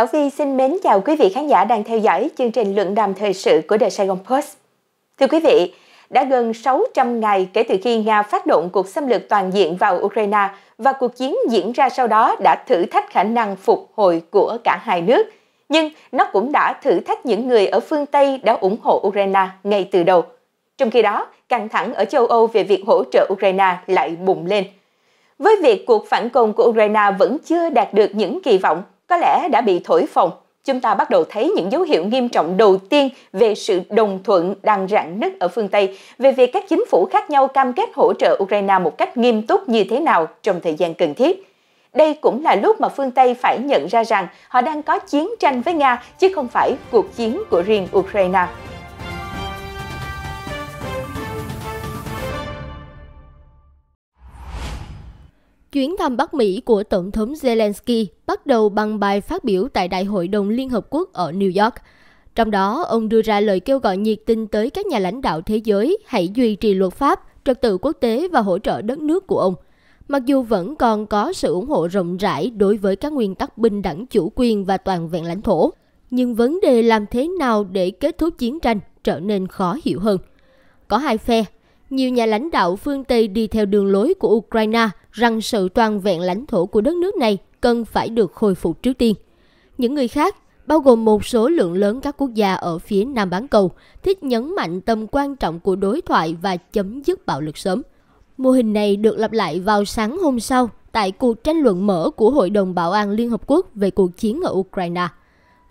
Thảo Vi xin mến chào quý vị khán giả đang theo dõi chương trình luận đàm thời sự của The Sài Gòn Post. Thưa quý vị, đã gần 600 ngày kể từ khi Nga phát động cuộc xâm lược toàn diện vào Ukraine và cuộc chiến diễn ra sau đó đã thử thách khả năng phục hồi của cả hai nước. Nhưng nó cũng đã thử thách những người ở phương Tây đã ủng hộ Ukraine ngay từ đầu. Trong khi đó, căng thẳng ở châu Âu về việc hỗ trợ Ukraine lại bùng lên. Với việc cuộc phản công của Ukraine vẫn chưa đạt được những kỳ vọng có lẽ đã bị thổi phồng, chúng ta bắt đầu thấy những dấu hiệu nghiêm trọng đầu tiên về sự đồng thuận đang rạn nứt ở phương Tây về việc các chính phủ khác nhau cam kết hỗ trợ Ukraine một cách nghiêm túc như thế nào trong thời gian cần thiết. Đây cũng là lúc mà phương Tây phải nhận ra rằng họ đang có chiến tranh với Nga chứ không phải cuộc chiến của riêng Ukraine. Chuyến thăm Bắc Mỹ của Tổng thống Zelensky bắt đầu bằng bài phát biểu tại Đại hội đồng Liên Hợp Quốc ở New York. Trong đó, ông đưa ra lời kêu gọi nhiệt tình tới các nhà lãnh đạo thế giới hãy duy trì luật pháp, trật tự quốc tế và hỗ trợ đất nước của ông. Mặc dù vẫn còn có sự ủng hộ rộng rãi đối với các nguyên tắc bình đẳng chủ quyền và toàn vẹn lãnh thổ, nhưng vấn đề làm thế nào để kết thúc chiến tranh trở nên khó hiểu hơn. Có hai phe nhiều nhà lãnh đạo phương Tây đi theo đường lối của Ukraine rằng sự toàn vẹn lãnh thổ của đất nước này cần phải được khôi phục trước tiên. Những người khác, bao gồm một số lượng lớn các quốc gia ở phía Nam bán cầu, thích nhấn mạnh tầm quan trọng của đối thoại và chấm dứt bạo lực sớm. Mô hình này được lặp lại vào sáng hôm sau tại cuộc tranh luận mở của Hội đồng Bảo an Liên Hợp Quốc về cuộc chiến ở Ukraine –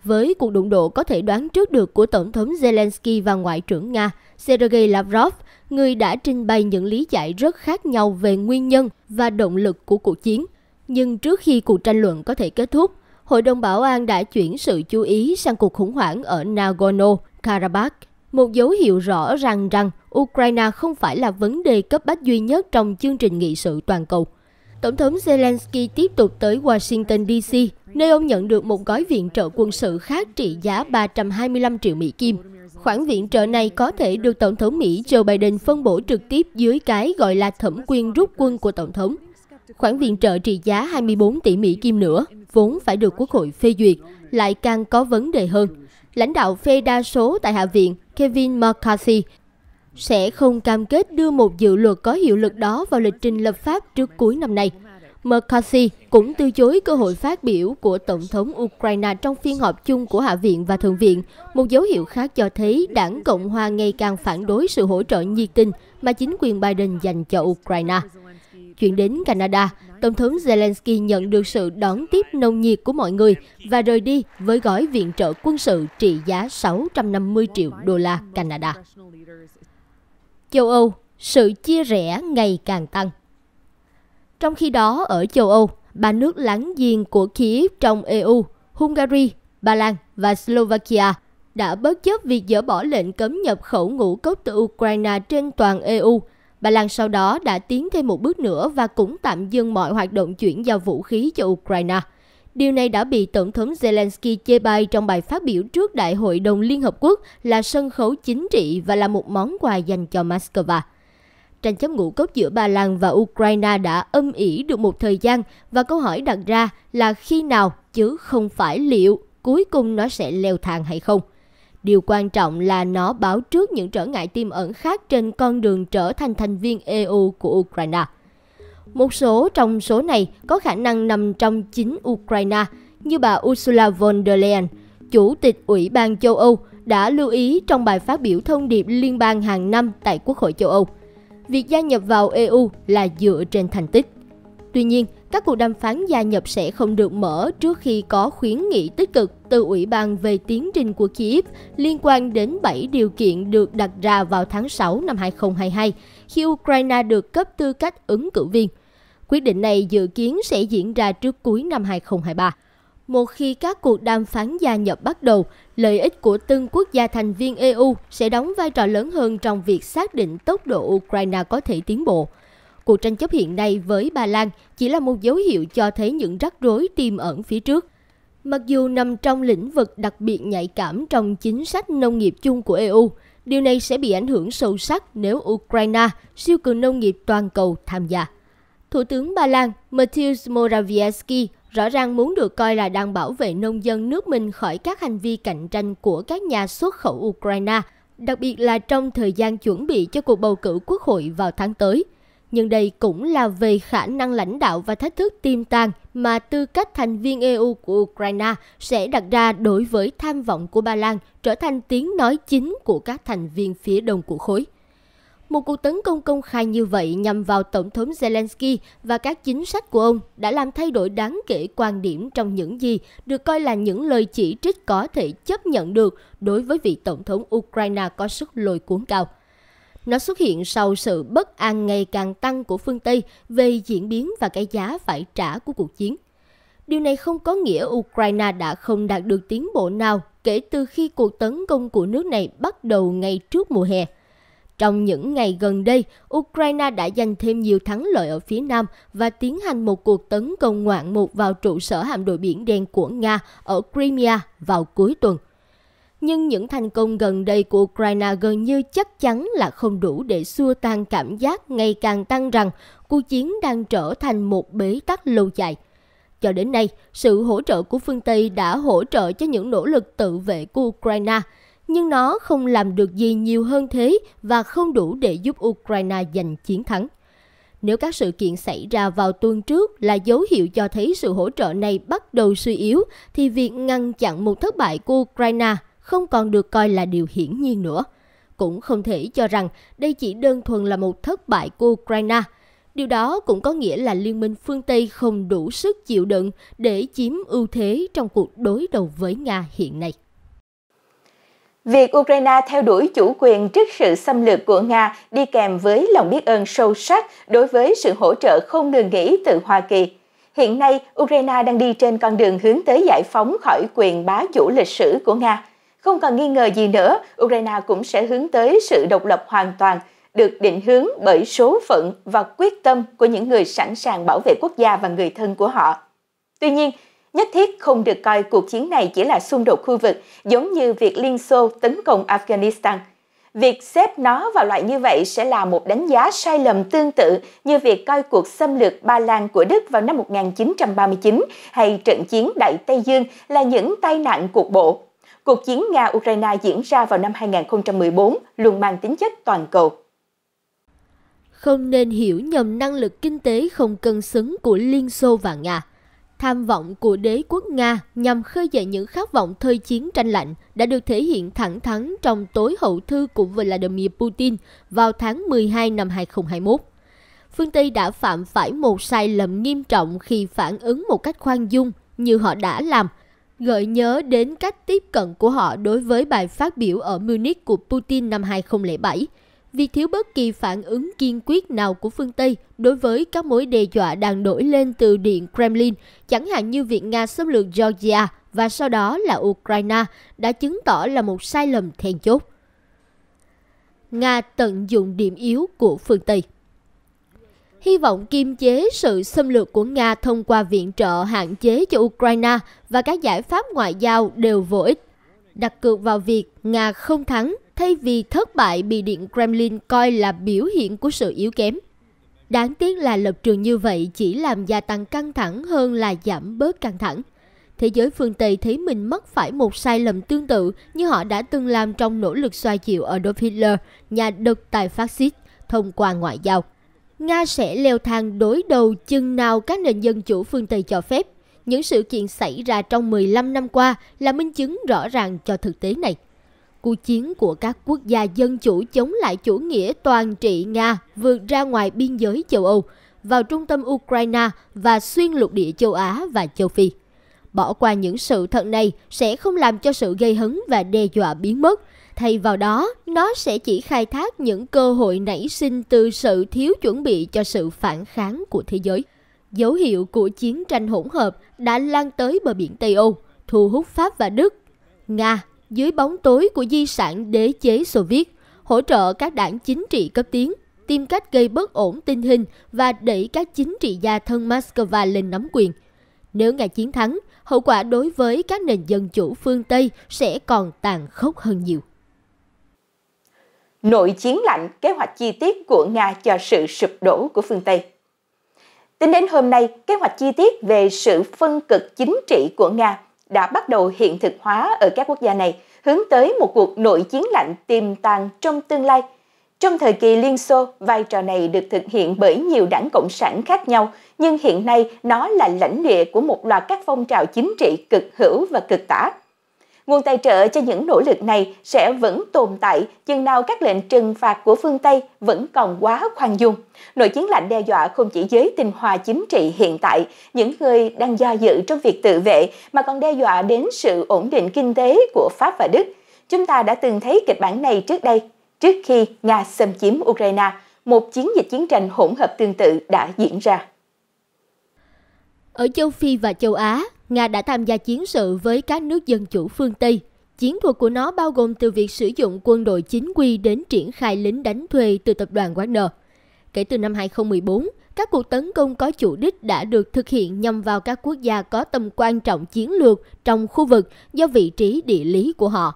với cuộc đụng độ có thể đoán trước được của Tổng thống Zelensky và Ngoại trưởng Nga Sergei Lavrov, người đã trình bày những lý giải rất khác nhau về nguyên nhân và động lực của cuộc chiến. Nhưng trước khi cuộc tranh luận có thể kết thúc, Hội đồng Bảo an đã chuyển sự chú ý sang cuộc khủng hoảng ở Nagorno-Karabakh, một dấu hiệu rõ ràng rằng Ukraine không phải là vấn đề cấp bách duy nhất trong chương trình nghị sự toàn cầu. Tổng thống Zelensky tiếp tục tới Washington DC nơi ông nhận được một gói viện trợ quân sự khác trị giá 325 triệu Mỹ Kim. Khoản viện trợ này có thể được Tổng thống Mỹ Joe Biden phân bổ trực tiếp dưới cái gọi là thẩm quyền rút quân của Tổng thống. Khoản viện trợ trị giá 24 tỷ Mỹ Kim nữa, vốn phải được Quốc hội phê duyệt, lại càng có vấn đề hơn. Lãnh đạo phê đa số tại Hạ viện Kevin McCarthy sẽ không cam kết đưa một dự luật có hiệu lực đó vào lịch trình lập pháp trước cuối năm nay. McCarthy cũng từ chối cơ hội phát biểu của Tổng thống Ukraine trong phiên họp chung của Hạ viện và Thượng viện, một dấu hiệu khác cho thấy đảng Cộng hòa ngày càng phản đối sự hỗ trợ nhiệt tình mà chính quyền Biden dành cho Ukraine. Chuyển đến Canada, Tổng thống Zelensky nhận được sự đón tiếp nồng nhiệt của mọi người và rời đi với gói viện trợ quân sự trị giá 650 triệu đô la Canada. Châu Âu, sự chia rẽ ngày càng tăng. Trong khi đó, ở châu Âu, ba nước láng giềng của Kiev trong EU, Hungary, Ba Lan và Slovakia đã bất chấp việc dỡ bỏ lệnh cấm nhập khẩu ngũ cốc từ Ukraine trên toàn EU. Ba Lan sau đó đã tiến thêm một bước nữa và cũng tạm dừng mọi hoạt động chuyển giao vũ khí cho Ukraine. Điều này đã bị Tổng thống Zelensky chê bai trong bài phát biểu trước Đại hội đồng Liên Hợp Quốc là sân khấu chính trị và là một món quà dành cho Moscow tranh chấp ngũ cốc giữa Ba Lan và Ukraine đã âm ỉ được một thời gian và câu hỏi đặt ra là khi nào chứ không phải liệu cuối cùng nó sẽ leo thang hay không. Điều quan trọng là nó báo trước những trở ngại tiềm ẩn khác trên con đường trở thành thành viên EU của Ukraine. Một số trong số này có khả năng nằm trong chính Ukraine, như bà Ursula von der Leyen, Chủ tịch Ủy ban châu Âu, đã lưu ý trong bài phát biểu thông điệp liên bang hàng năm tại Quốc hội châu Âu – việc gia nhập vào EU là dựa trên thành tích. Tuy nhiên, các cuộc đàm phán gia nhập sẽ không được mở trước khi có khuyến nghị tích cực từ Ủy ban về tiến trình của Kiev liên quan đến 7 điều kiện được đặt ra vào tháng 6 năm 2022 khi Ukraine được cấp tư cách ứng cử viên. Quyết định này dự kiến sẽ diễn ra trước cuối năm 2023. Một khi các cuộc đàm phán gia nhập bắt đầu, lợi ích của từng quốc gia thành viên EU sẽ đóng vai trò lớn hơn trong việc xác định tốc độ Ukraine có thể tiến bộ. Cuộc tranh chấp hiện nay với Ba Lan chỉ là một dấu hiệu cho thấy những rắc rối tiềm ẩn phía trước. Mặc dù nằm trong lĩnh vực đặc biệt nhạy cảm trong chính sách nông nghiệp chung của EU, điều này sẽ bị ảnh hưởng sâu sắc nếu Ukraine, siêu cường nông nghiệp toàn cầu, tham gia. Thủ tướng Ba Lan Mateusz Morawiecki rõ ràng muốn được coi là đang bảo vệ nông dân nước mình khỏi các hành vi cạnh tranh của các nhà xuất khẩu Ukraine, đặc biệt là trong thời gian chuẩn bị cho cuộc bầu cử quốc hội vào tháng tới. Nhưng đây cũng là về khả năng lãnh đạo và thách thức tiềm tàng mà tư cách thành viên EU của Ukraine sẽ đặt ra đối với tham vọng của Ba Lan trở thành tiếng nói chính của các thành viên phía đông của khối. Một cuộc tấn công công khai như vậy nhằm vào Tổng thống Zelensky và các chính sách của ông đã làm thay đổi đáng kể quan điểm trong những gì được coi là những lời chỉ trích có thể chấp nhận được đối với vị Tổng thống Ukraine có sức lôi cuốn cao. Nó xuất hiện sau sự bất an ngày càng tăng của phương Tây về diễn biến và cái giá phải trả của cuộc chiến. Điều này không có nghĩa Ukraine đã không đạt được tiến bộ nào kể từ khi cuộc tấn công của nước này bắt đầu ngay trước mùa hè – trong những ngày gần đây, Ukraine đã giành thêm nhiều thắng lợi ở phía Nam và tiến hành một cuộc tấn công ngoạn mục vào trụ sở hạm đội biển đen của Nga ở Crimea vào cuối tuần. Nhưng những thành công gần đây của Ukraine gần như chắc chắn là không đủ để xua tan cảm giác ngày càng tăng rằng cuộc chiến đang trở thành một bế tắc lâu dài. Cho đến nay, sự hỗ trợ của phương Tây đã hỗ trợ cho những nỗ lực tự vệ của Ukraine – nhưng nó không làm được gì nhiều hơn thế và không đủ để giúp Ukraine giành chiến thắng. Nếu các sự kiện xảy ra vào tuần trước là dấu hiệu cho thấy sự hỗ trợ này bắt đầu suy yếu, thì việc ngăn chặn một thất bại của Ukraine không còn được coi là điều hiển nhiên nữa. Cũng không thể cho rằng đây chỉ đơn thuần là một thất bại của Ukraine. Điều đó cũng có nghĩa là Liên minh phương Tây không đủ sức chịu đựng để chiếm ưu thế trong cuộc đối đầu với Nga hiện nay. Việc Ukraine theo đuổi chủ quyền trước sự xâm lược của Nga đi kèm với lòng biết ơn sâu sắc đối với sự hỗ trợ không ngừng nghỉ từ Hoa Kỳ. Hiện nay, Ukraine đang đi trên con đường hướng tới giải phóng khỏi quyền bá chủ lịch sử của Nga. Không còn nghi ngờ gì nữa, Ukraine cũng sẽ hướng tới sự độc lập hoàn toàn, được định hướng bởi số phận và quyết tâm của những người sẵn sàng bảo vệ quốc gia và người thân của họ. Tuy nhiên, Nhất thiết không được coi cuộc chiến này chỉ là xung đột khu vực, giống như việc Liên Xô tấn công Afghanistan. Việc xếp nó vào loại như vậy sẽ là một đánh giá sai lầm tương tự như việc coi cuộc xâm lược Ba Lan của Đức vào năm 1939 hay trận chiến Đại Tây Dương là những tai nạn cục bộ. Cuộc chiến Nga-Ukraine diễn ra vào năm 2014 luôn mang tính chất toàn cầu. Không nên hiểu nhầm năng lực kinh tế không cân xứng của Liên Xô và Nga – tham vọng của đế quốc Nga nhằm khơi dậy những khát vọng thời chiến tranh lạnh đã được thể hiện thẳng thắn trong tối hậu thư của Vladimir Putin vào tháng 12 năm 2021. Phương Tây đã phạm phải một sai lầm nghiêm trọng khi phản ứng một cách khoan dung như họ đã làm, gợi nhớ đến cách tiếp cận của họ đối với bài phát biểu ở Munich của Putin năm 2007– Việc thiếu bất kỳ phản ứng kiên quyết nào của phương Tây đối với các mối đe dọa đang nổi lên từ Điện Kremlin, chẳng hạn như việc Nga xâm lược Georgia và sau đó là Ukraine, đã chứng tỏ là một sai lầm then chốt. Nga tận dụng điểm yếu của phương Tây hy vọng kiềm chế sự xâm lược của Nga thông qua viện trợ hạn chế cho Ukraine và các giải pháp ngoại giao đều vô ích, đặt cược vào việc Nga không thắng thay vì thất bại bị Điện Kremlin coi là biểu hiện của sự yếu kém. Đáng tiếc là lập trường như vậy chỉ làm gia tăng căng thẳng hơn là giảm bớt căng thẳng. Thế giới phương Tây thấy mình mắc phải một sai lầm tương tự như họ đã từng làm trong nỗ lực xoa dịu Adolf Hitler, nhà độc tài phát xít, thông qua ngoại giao. Nga sẽ leo thang đối đầu chừng nào các nền dân chủ phương Tây cho phép. Những sự kiện xảy ra trong 15 năm qua là minh chứng rõ ràng cho thực tế này. Cuộc chiến của các quốc gia dân chủ chống lại chủ nghĩa toàn trị Nga vượt ra ngoài biên giới châu Âu, vào trung tâm Ukraine và xuyên lục địa châu Á và châu Phi. Bỏ qua những sự thật này sẽ không làm cho sự gây hấn và đe dọa biến mất. Thay vào đó, nó sẽ chỉ khai thác những cơ hội nảy sinh từ sự thiếu chuẩn bị cho sự phản kháng của thế giới. Dấu hiệu của chiến tranh hỗn hợp đã lan tới bờ biển Tây Âu, thu hút Pháp và Đức. Nga dưới bóng tối của di sản đế chế Xô Viết, hỗ trợ các đảng chính trị cấp tiến, tìm cách gây bất ổn tình hình và đẩy các chính trị gia thân Moscow lên nắm quyền. Nếu ngài chiến thắng, hậu quả đối với các nền dân chủ phương Tây sẽ còn tàn khốc hơn nhiều. Nội chiến lạnh, kế hoạch chi tiết của Nga cho sự sụp đổ của phương Tây. Tính đến hôm nay, kế hoạch chi tiết về sự phân cực chính trị của Nga đã bắt đầu hiện thực hóa ở các quốc gia này, hướng tới một cuộc nội chiến lạnh tiềm tàng trong tương lai. Trong thời kỳ Liên Xô, vai trò này được thực hiện bởi nhiều đảng Cộng sản khác nhau, nhưng hiện nay nó là lãnh địa của một loạt các phong trào chính trị cực hữu và cực tả. Nguồn tài trợ cho những nỗ lực này sẽ vẫn tồn tại chừng nào các lệnh trừng phạt của phương Tây vẫn còn quá khoan dung. Nội chiến lạnh đe dọa không chỉ giới tình hòa chính trị hiện tại, những người đang do dự trong việc tự vệ mà còn đe dọa đến sự ổn định kinh tế của Pháp và Đức. Chúng ta đã từng thấy kịch bản này trước đây, trước khi Nga xâm chiếm Ukraine, một chiến dịch chiến tranh hỗn hợp tương tự đã diễn ra. Ở châu Phi và châu Á, Nga đã tham gia chiến sự với các nước dân chủ phương Tây. Chiến thuật của nó bao gồm từ việc sử dụng quân đội chính quy đến triển khai lính đánh thuê từ tập đoàn Wagner. Kể từ năm 2014, các cuộc tấn công có chủ đích đã được thực hiện nhằm vào các quốc gia có tầm quan trọng chiến lược trong khu vực do vị trí địa lý của họ.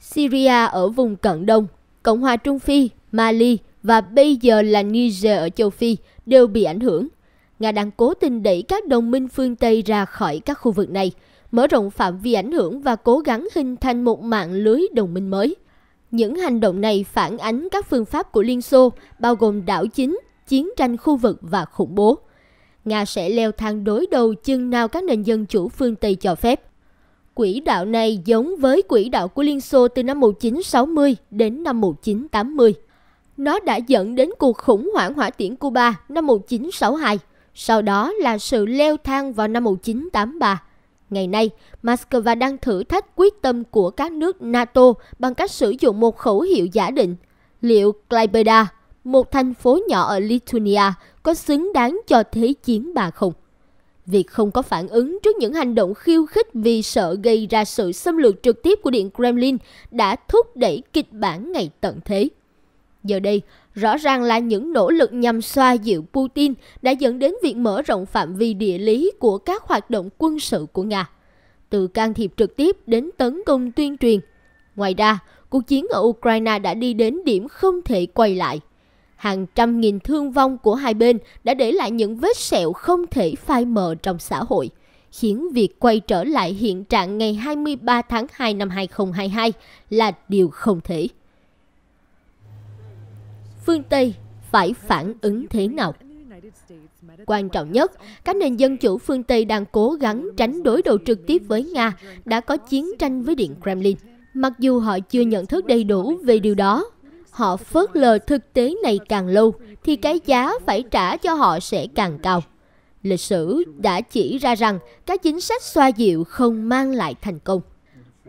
Syria ở vùng cận đông, Cộng hòa Trung Phi, Mali và bây giờ là Niger ở châu Phi đều bị ảnh hưởng – Nga đang cố tình đẩy các đồng minh phương Tây ra khỏi các khu vực này, mở rộng phạm vi ảnh hưởng và cố gắng hình thành một mạng lưới đồng minh mới. Những hành động này phản ánh các phương pháp của Liên Xô, bao gồm đảo chính, chiến tranh khu vực và khủng bố. Nga sẽ leo thang đối đầu chừng nào các nền dân chủ phương Tây cho phép. Quỹ đạo này giống với quỹ đạo của Liên Xô từ năm 1960 đến năm 1980. Nó đã dẫn đến cuộc khủng hoảng hỏa tiễn Cuba năm 1962 sau đó là sự leo thang vào năm 1983. Ngày nay, Moscow đang thử thách quyết tâm của các nước NATO bằng cách sử dụng một khẩu hiệu giả định. Liệu Klaipeda, một thành phố nhỏ ở Lithuania, có xứng đáng cho thế chiến bà không? Việc không có phản ứng trước những hành động khiêu khích vì sợ gây ra sự xâm lược trực tiếp của Điện Kremlin đã thúc đẩy kịch bản ngày tận thế. Giờ đây, Rõ ràng là những nỗ lực nhằm xoa dịu Putin đã dẫn đến việc mở rộng phạm vi địa lý của các hoạt động quân sự của Nga, từ can thiệp trực tiếp đến tấn công tuyên truyền. Ngoài ra, cuộc chiến ở Ukraine đã đi đến điểm không thể quay lại. Hàng trăm nghìn thương vong của hai bên đã để lại những vết sẹo không thể phai mờ trong xã hội khiến việc quay trở lại hiện trạng ngày 23 tháng 2 năm 2022 là điều không thể phương Tây phải phản ứng thế nào. Quan trọng nhất, các nền dân chủ phương Tây đang cố gắng tránh đối đầu trực tiếp với Nga đã có chiến tranh với Điện Kremlin. Mặc dù họ chưa nhận thức đầy đủ về điều đó, họ phớt lờ thực tế này càng lâu thì cái giá phải trả cho họ sẽ càng cao. Lịch sử đã chỉ ra rằng các chính sách xoa dịu không mang lại thành công.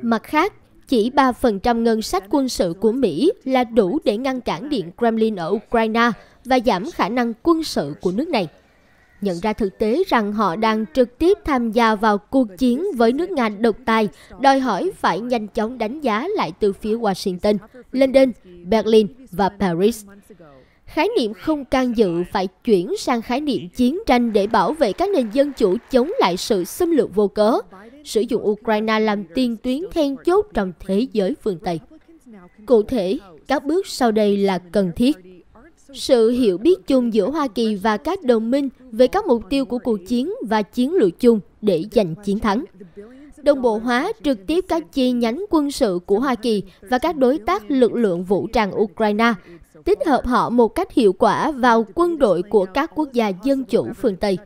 Mặt khác, chỉ 3% ngân sách quân sự của Mỹ là đủ để ngăn cản Điện Kremlin ở Ukraine và giảm khả năng quân sự của nước này. Nhận ra thực tế rằng họ đang trực tiếp tham gia vào cuộc chiến với nước Nga độc tài, đòi hỏi phải nhanh chóng đánh giá lại từ phía Washington, London, Berlin và Paris khái niệm không can dự phải chuyển sang khái niệm chiến tranh để bảo vệ các nền dân chủ chống lại sự xâm lược vô cớ, sử dụng Ukraine làm tiên tuyến then chốt trong thế giới phương Tây. Cụ thể, các bước sau đây là cần thiết. Sự hiểu biết chung giữa Hoa Kỳ và các đồng minh về các mục tiêu của cuộc chiến và chiến lược chung để giành chiến thắng. Đồng bộ hóa trực tiếp các chi nhánh quân sự của Hoa Kỳ và các đối tác lực lượng vũ trang Ukraine tích hợp họ một cách hiệu quả vào quân đội của các quốc gia dân chủ phương Tây,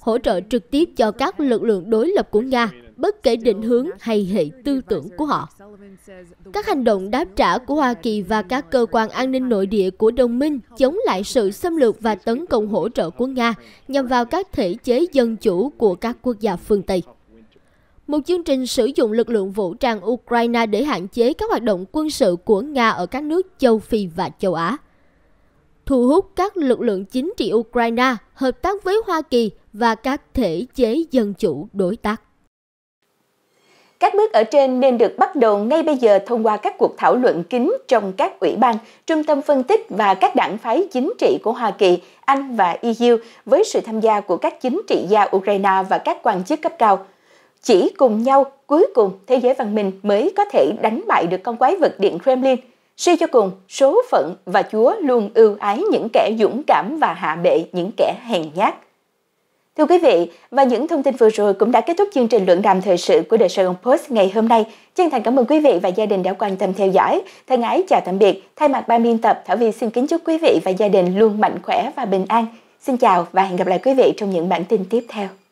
hỗ trợ trực tiếp cho các lực lượng đối lập của Nga, bất kể định hướng hay hệ tư tưởng của họ. Các hành động đáp trả của Hoa Kỳ và các cơ quan an ninh nội địa của đồng minh chống lại sự xâm lược và tấn công hỗ trợ của Nga nhằm vào các thể chế dân chủ của các quốc gia phương Tây một chương trình sử dụng lực lượng vũ trang Ukraine để hạn chế các hoạt động quân sự của Nga ở các nước châu Phi và châu Á. Thu hút các lực lượng chính trị Ukraine hợp tác với Hoa Kỳ và các thể chế dân chủ đối tác. Các bước ở trên nên được bắt đầu ngay bây giờ thông qua các cuộc thảo luận kín trong các ủy ban, trung tâm phân tích và các đảng phái chính trị của Hoa Kỳ, Anh và EU với sự tham gia của các chính trị gia Ukraine và các quan chức cấp cao. Chỉ cùng nhau, cuối cùng thế giới văn minh mới có thể đánh bại được con quái vật điện Kremlin. Suy cho cùng, số phận và Chúa luôn ưu ái những kẻ dũng cảm và hạ bệ những kẻ hèn nhát. Thưa quý vị, và những thông tin vừa rồi cũng đã kết thúc chương trình luận đàm thời sự của The Sài Gòn Post ngày hôm nay. Chân thành cảm ơn quý vị và gia đình đã quan tâm theo dõi. Thân ái chào tạm biệt. Thay mặt ban biên tập, Thảo Vi xin kính chúc quý vị và gia đình luôn mạnh khỏe và bình an. Xin chào và hẹn gặp lại quý vị trong những bản tin tiếp theo.